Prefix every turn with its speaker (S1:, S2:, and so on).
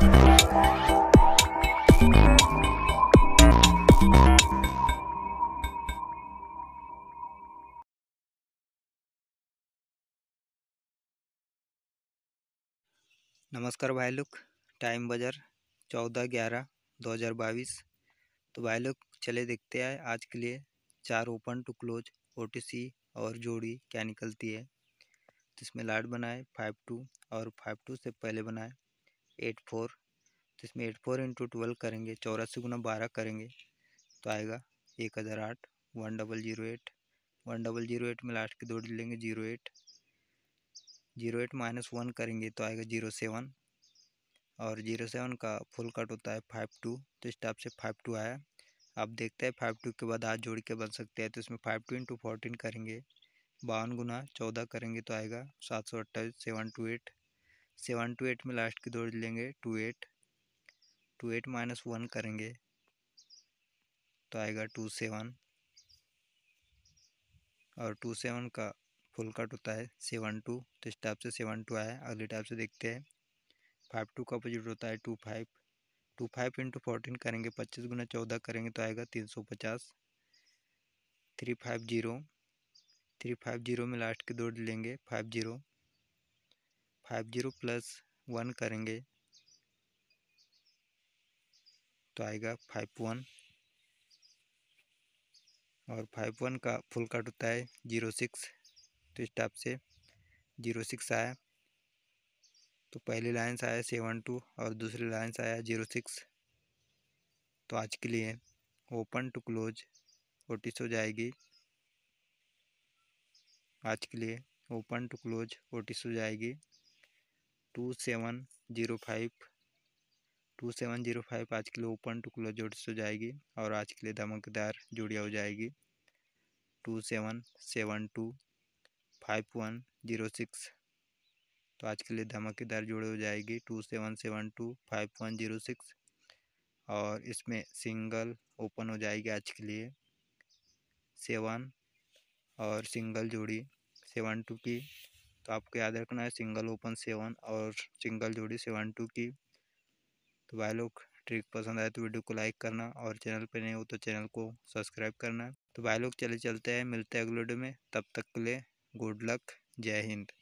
S1: नमस्कार भाई लोग टाइम बजर चौदह ग्यारह दो हज़ार बाईस तो भाई लोग चले देखते हैं आज के लिए चार ओपन टू क्लोज ओटीसी और जोड़ी क्या निकलती है तो इसमें लाइट बनाए फाइव टू और फाइव टू से पहले बनाए एट फोर तो इसमें एट फोर इंटू ट्वेल्व करेंगे चौरासी गुना बारह करेंगे तो आएगा एक हज़ार आठ one double zero eight one double zero eight में लास्ट के दो लेंगे zero eight zero eight minus one करेंगे तो आएगा जीरो सेवन और जीरो सेवन का फुल कट होता है फाइव टू तो इस टाइप से फाइव टू आया आप देखते हैं फाइव टू के बाद हाथ जोड़ के बन सकते हैं तो इसमें फाइव टू इंटू फोर्टीन करेंगे बावन गुना चौदह करेंगे तो आएगा सात सौ अट्ठाईस seven two eight seven two eight में लास्ट की दौड़ लेंगे two eight two eight minus one करेंगे तो आएगा टू सेवन और टू सेवन का फुल कट होता है सेवन टू तो इस टाइप से सेवन टू आया अगले टाइप से देखते हैं फाइव टू का अपोजिट होता है two five two five into fourteen करेंगे पच्चीस गुना चौदह करेंगे तो आएगा तीन सौ पचास three five zero three five zero में लास्ट की दौड़ लेंगे five zero five zero plus one करेंगे तो आएगा फाइव वन और फाइव वन का फुल काट होता है जीरो सिक्स तो इस टाइप से जीरो सिक्स आया तो पहली लाइन्स आया सेवन टू और दूसरी लाइन्स आया जीरो सिक्स तो आज के लिए ओपन टू क्लोज ओटिस हो जाएगी आज के लिए ओपन टू क्लोज ओटिस हो जाएगी two seven zero five two seven zero five आज के लिए ओपन टू क्लोज जोड़ हो जाएगी और आज के लिए धमाकेदार जोड़िया हो जाएगी two seven seven two five one zero six तो आज के लिए धमाकेदार जोड़े हो जाएगी two seven seven two five one zero six और इसमें सिंगल ओपन हो जाएगी आज के लिए सेवन और सिंगल जोड़ी सेवन टू की तो आपको याद रखना है सिंगल ओपन सेवन और सिंगल जोड़ी सेवन टू की तो भाई लोग ट्रिक पसंद आए तो वीडियो को लाइक करना और चैनल पर नहीं हो तो चैनल को सब्सक्राइब करना तो भाई लोग चले चलते हैं मिलते हैं अगले वीडियो में तब तक के लिए गुड लक जय हिंद